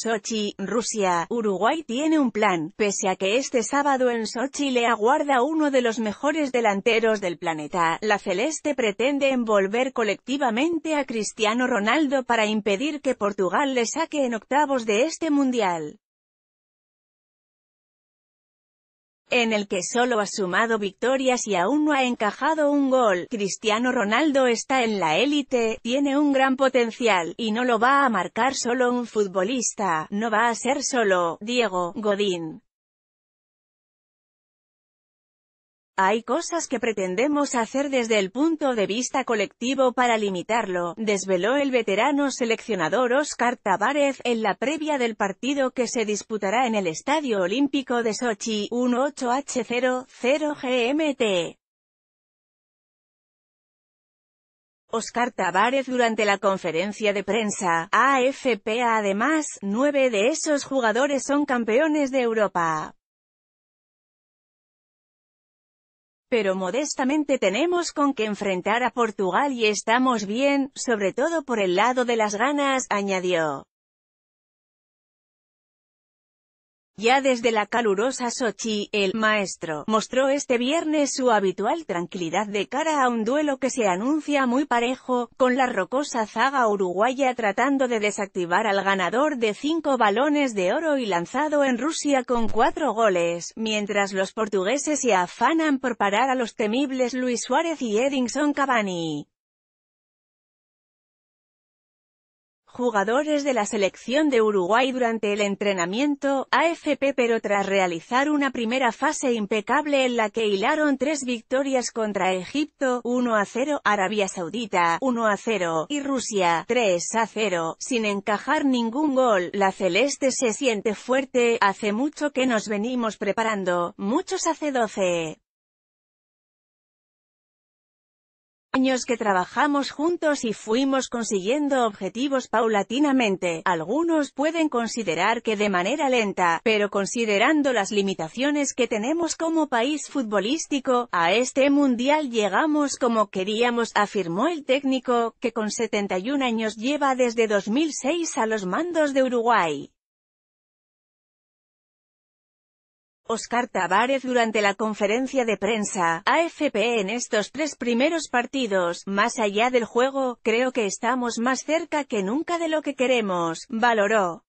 Sochi, Rusia, Uruguay tiene un plan, pese a que este sábado en Sochi le aguarda uno de los mejores delanteros del planeta, la Celeste pretende envolver colectivamente a Cristiano Ronaldo para impedir que Portugal le saque en octavos de este Mundial. en el que solo ha sumado victorias y aún no ha encajado un gol. Cristiano Ronaldo está en la élite, tiene un gran potencial, y no lo va a marcar solo un futbolista, no va a ser solo, Diego, Godín. Hay cosas que pretendemos hacer desde el punto de vista colectivo para limitarlo, desveló el veterano seleccionador Oscar Tavares en la previa del partido que se disputará en el Estadio Olímpico de Sochi 18H00 GMT. Oscar Tavares durante la conferencia de prensa, AFP además, nueve de esos jugadores son campeones de Europa. pero modestamente tenemos con que enfrentar a Portugal y estamos bien, sobre todo por el lado de las ganas, añadió. Ya desde la calurosa Sochi, el maestro mostró este viernes su habitual tranquilidad de cara a un duelo que se anuncia muy parejo, con la rocosa zaga uruguaya tratando de desactivar al ganador de cinco balones de oro y lanzado en Rusia con cuatro goles, mientras los portugueses se afanan por parar a los temibles Luis Suárez y Edinson Cavani. jugadores de la selección de Uruguay durante el entrenamiento AFP pero tras realizar una primera fase impecable en la que hilaron tres victorias contra Egipto, 1 a 0, Arabia Saudita, 1 a 0, y Rusia, 3 a 0, sin encajar ningún gol, la celeste se siente fuerte, hace mucho que nos venimos preparando, muchos hace 12. años que trabajamos juntos y fuimos consiguiendo objetivos paulatinamente. Algunos pueden considerar que de manera lenta, pero considerando las limitaciones que tenemos como país futbolístico, a este mundial llegamos como queríamos, afirmó el técnico, que con 71 años lleva desde 2006 a los mandos de Uruguay. Oscar Tavares durante la conferencia de prensa, AFP en estos tres primeros partidos, más allá del juego, creo que estamos más cerca que nunca de lo que queremos, valoró.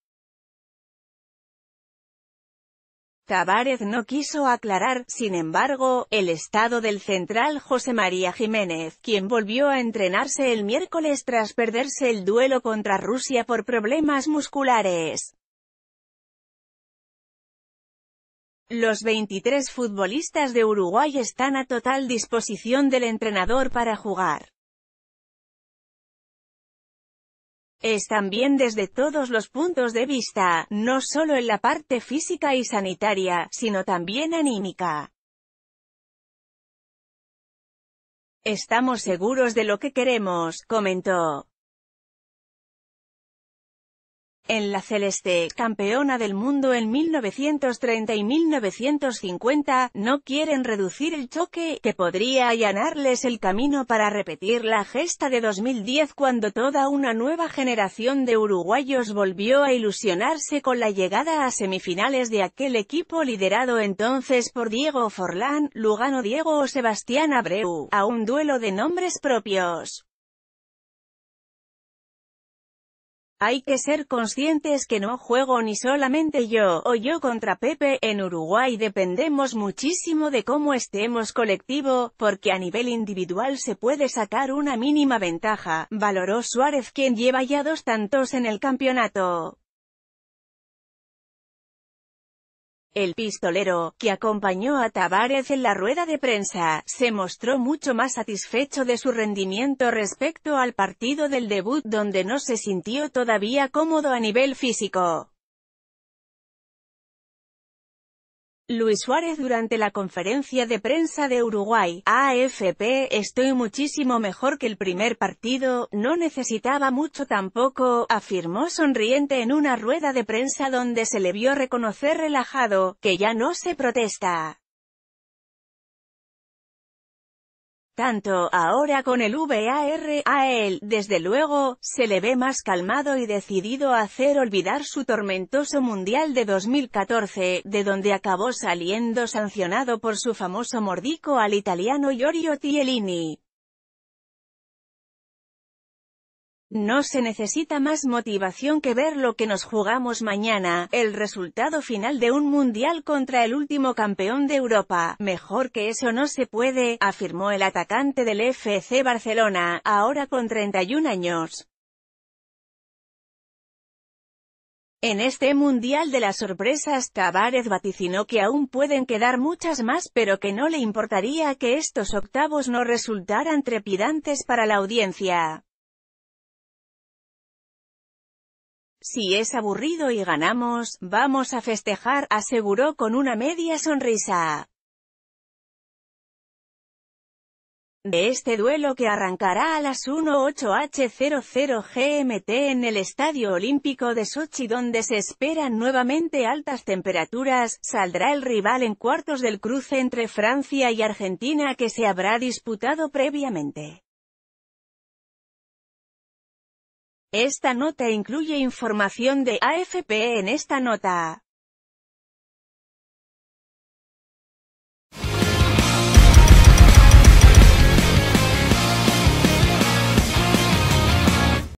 Tavares no quiso aclarar, sin embargo, el estado del central José María Jiménez, quien volvió a entrenarse el miércoles tras perderse el duelo contra Rusia por problemas musculares. Los 23 futbolistas de Uruguay están a total disposición del entrenador para jugar. Están bien desde todos los puntos de vista, no solo en la parte física y sanitaria, sino también anímica. Estamos seguros de lo que queremos, comentó. En la celeste, campeona del mundo en 1930 y 1950, no quieren reducir el choque, que podría allanarles el camino para repetir la gesta de 2010 cuando toda una nueva generación de uruguayos volvió a ilusionarse con la llegada a semifinales de aquel equipo liderado entonces por Diego Forlán, Lugano Diego o Sebastián Abreu, a un duelo de nombres propios. Hay que ser conscientes que no juego ni solamente yo o yo contra Pepe, en Uruguay dependemos muchísimo de cómo estemos colectivo, porque a nivel individual se puede sacar una mínima ventaja, valoró Suárez quien lleva ya dos tantos en el campeonato. El pistolero, que acompañó a Tavares en la rueda de prensa, se mostró mucho más satisfecho de su rendimiento respecto al partido del debut donde no se sintió todavía cómodo a nivel físico. Luis Suárez durante la conferencia de prensa de Uruguay, AFP, estoy muchísimo mejor que el primer partido, no necesitaba mucho tampoco, afirmó sonriente en una rueda de prensa donde se le vio reconocer relajado, que ya no se protesta. tanto, ahora con el VAR, a él, desde luego, se le ve más calmado y decidido a hacer olvidar su tormentoso Mundial de 2014, de donde acabó saliendo sancionado por su famoso mordico al italiano Giorgio Tielini. No se necesita más motivación que ver lo que nos jugamos mañana, el resultado final de un mundial contra el último campeón de Europa. Mejor que eso no se puede, afirmó el atacante del FC Barcelona, ahora con 31 años. En este Mundial de las Sorpresas, Tavares vaticinó que aún pueden quedar muchas más pero que no le importaría que estos octavos no resultaran trepidantes para la audiencia. Si es aburrido y ganamos, vamos a festejar, aseguró con una media sonrisa. De este duelo que arrancará a las 18 h 00 GMT en el Estadio Olímpico de Sochi donde se esperan nuevamente altas temperaturas, saldrá el rival en cuartos del cruce entre Francia y Argentina que se habrá disputado previamente. Esta nota incluye información de AFP e en esta nota.